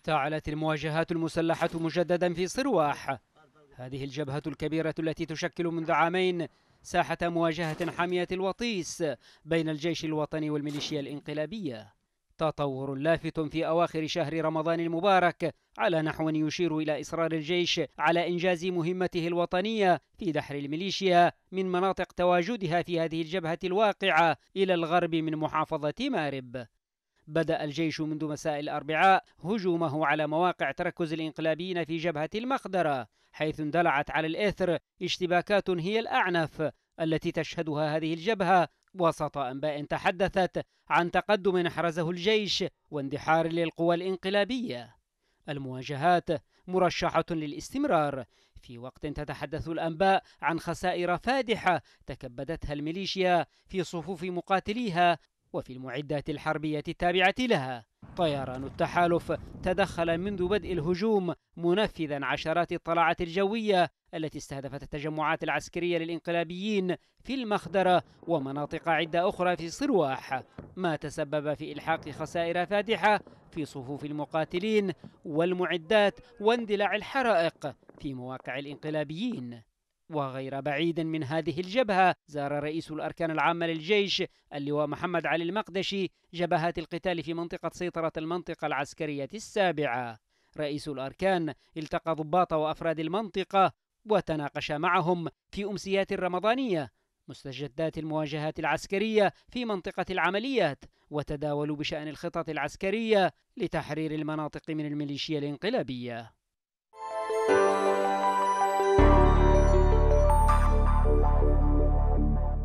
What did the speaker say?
اشتعلت المواجهات المسلحة مجددا في صرواح هذه الجبهة الكبيرة التي تشكل منذ عامين ساحة مواجهة حامية الوطيس بين الجيش الوطني والميليشيا الانقلابية تطور لافت في أواخر شهر رمضان المبارك على نحو يشير إلى إصرار الجيش على إنجاز مهمته الوطنية في دحر الميليشيا من مناطق تواجدها في هذه الجبهة الواقعة إلى الغرب من محافظة مارب بدأ الجيش منذ مساء الأربعاء هجومه على مواقع تركز الإنقلابيين في جبهة المخدرة حيث اندلعت على الإثر اشتباكات هي الأعنف التي تشهدها هذه الجبهة وسط أنباء تحدثت عن تقدم حرزه الجيش واندحار للقوى الإنقلابية المواجهات مرشحة للاستمرار في وقت تتحدث الأنباء عن خسائر فادحة تكبدتها الميليشيا في صفوف مقاتليها وفي المعدات الحربية التابعة لها طيران التحالف تدخل منذ بدء الهجوم منفذا عشرات الطلعات الجوية التي استهدفت التجمعات العسكرية للإنقلابيين في المخدرة ومناطق عدة أخرى في صرواح ما تسبب في إلحاق خسائر فادحة في صفوف المقاتلين والمعدات واندلاع الحرائق في مواقع الإنقلابيين وغير بعيد من هذه الجبهة زار رئيس الأركان العامة للجيش اللواء محمد علي المقدشي جبهات القتال في منطقة سيطرة المنطقة العسكرية السابعة رئيس الأركان التقى ضباط وأفراد المنطقة وتناقش معهم في أمسيات رمضانية مستجدات المواجهات العسكرية في منطقة العمليات وتداولوا بشأن الخطط العسكرية لتحرير المناطق من الميليشيا الانقلابية.